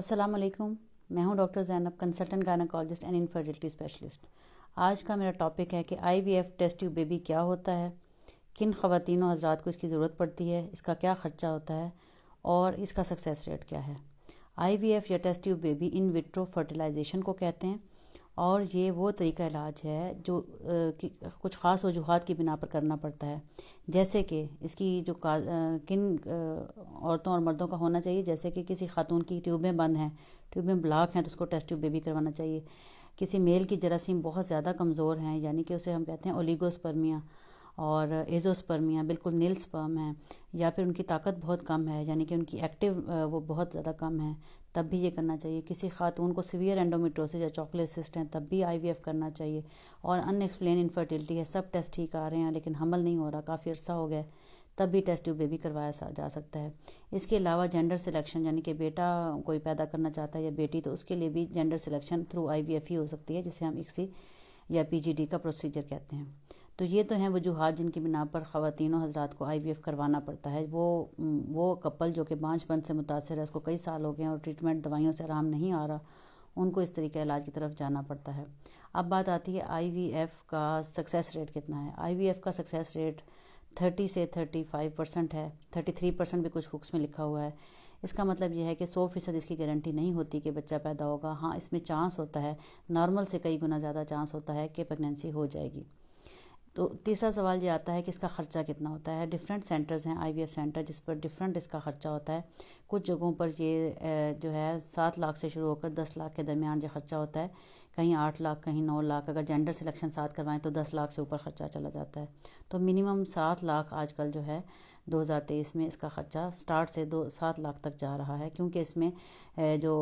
अस्सलाम वालेकुम मैं हूं doctor Zainab consultant gynaecologist and infertility specialist आज का मेरा टॉपिक है कि आईवीएफ टेस्ट ट्यूब बेबी क्या होता है किन और हजरात को इसकी ज़रूरत पड़ती है इसका क्या ख़र्चा होता है और इसका सक्सेस रेट क्या है आईवीएफ या test tube baby in vitro fertilisation को कहते हैं और ये वो तरीका इलाज है जो कि कुछ ख़ास वजूहत की बिना पर करना पड़ता है जैसे कि इसकी जो का किन औरतों और मर्दों का होना चाहिए जैसे कि किसी खातून की ट्यूबें बंद हैं ट्यूबें ब्लॉक हैं तो उसको टेस्ट ट्यूब बेबी करवाना चाहिए किसी मेल की जरासीम बहुत ज़्यादा कमज़ोर हैं यानी कि उसे हम कहते हैं ओलीगोसपर्मिया और एजोस्पर्मिया बिल्कुल नील स्पर्म है या फिर उनकी ताकत बहुत कम है यानी कि उनकी एक्टिव वो बहुत ज़्यादा कम है तब भी ये करना चाहिए किसी खातून को सीवियर एंडोमेट्रोसिस या चॉकलेट सिस्ट हैं तब भी आईवीएफ करना चाहिए और अनएक्सप्लेन इन्फर्टिलिटी है सब टेस्ट ठीक आ रहे हैं लेकिन हमल नहीं हो रहा काफ़ी अर्सा हो गया तब भी टेस्ट ट्यूब बेबी करवाया जा सकता है इसके अलावा जेंडर सिलेक्शन यानी कि बेटा कोई पैदा करना चाहता है या बेटी तो उसके लिए भी जेंडर सिलेक्शन थ्रू आई ही हो सकती है जिसे हम इक्सी या पीजीडी का प्रोसीजर कहते हैं तो ये तो हैं वजूहत जिनकी बिना पर ख़वान हजरात को आई करवाना पड़ता है वो वो कपल जो कि बंद से मुतासर है उसको कई साल हो गए हैं और ट्रीटमेंट दवाइयों से आराम नहीं आ रहा उनको इस तरीके इलाज की तरफ जाना पड़ता है अब बात आती है आईवीएफ का सक्सेस रेट कितना है आईवीएफ का सक्सेस रेट थर्टी से थर्टी फाइव परसेंट है थर्टी थ्री परसेंट भी कुछ बुक्स में लिखा हुआ है इसका मतलब यह है कि सौ फीसद इसकी गारंटी नहीं होती कि बच्चा पैदा होगा हाँ इसमें चांस होता है नॉर्मल से कई गुना ज़्यादा चांस होता है कि प्रेगनेंसी हो जाएगी तो तीसरा सवाल ये आता है कि इसका ख़र्चा कितना होता है डिफरेंट सेंटर्स हैं आईवीएफ सेंटर जिस पर डिफरेंट इसका ख़र्चा होता है कुछ जगहों पर ये जो है सात लाख से शुरू होकर दस लाख के दरमियान जो खर्चा होता है कहीं आठ लाख कहीं नौ लाख अगर जेंडर सिलेक्शन साथ करवाएं तो दस लाख से ऊपर ख़र्चा चला जाता है तो मिनिमम सात लाख आजकल जो है 2023 में इसका खर्चा स्टार्ट से दो सात लाख तक जा रहा है क्योंकि इसमें जो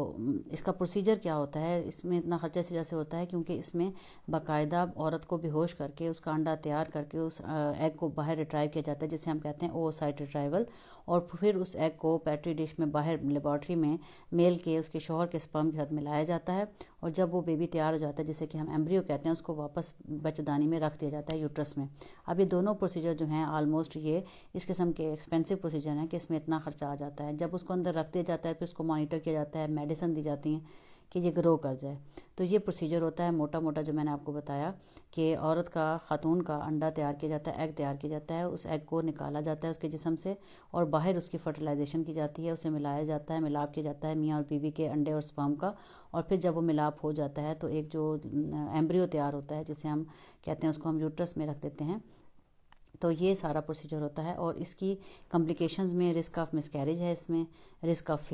इसका प्रोसीजर क्या होता है इसमें इतना खर्चा इस वजह से होता है क्योंकि इसमें बाकायदा औरत को बेहोश करके उसका अंडा तैयार करके उस एग को बाहर रिट्राइव किया जाता है जिसे हम कहते हैं ओ साइट रिट्राइवल और फिर उस एग को पैट्री डिश में बाहर लेबॉर्ट्री में मेल के उसके शोहर के स्पर्म के साथ मिलाया जाता है और जब वो बेबी तैयार हो जाता है जिसे कि हम एम्ब्रियो कहते हैं उसको वापस बच्चेदानी में रख दिया जाता है यूट्रस में अब ये दोनों प्रोसीजर जो हैं आलमोस्ट ये इस किस्म के एक्सपेंसिव प्रोसीजर है कि इसमें इतना खर्चा आ जाता है जब उसको अंदर रख दिया जाता है फिर उसको मॉनिटर किया जाता है मेडिसिन दी जाती हैं कि ये ग्रो कर जाए तो ये प्रोसीजर होता है मोटा मोटा जो मैंने आपको बताया कि औरत का खातून का अंडा तैयार किया जाता है एग तैयार किया जाता है उस एग को निकाला जाता है उसके जिसम से और बाहर उसकी फर्टिलाइजेशन की जाती है उसे मिलाया जाता है मिलाप किया जाता है मियाँ और बीवी के अंडे और स्पर्म का और फिर जब वो मिलाप हो जाता है तो एक जो एम्ब्रियो तैयार होता है जिसे हम कहते हैं उसको हम यूट्रस में रख देते हैं तो ये सारा प्रोसीजर होता है और इसकी कॉम्प्लिकेशंस में रिस्क ऑफ मिसकैरेज है इसमें रिस्क ऑफ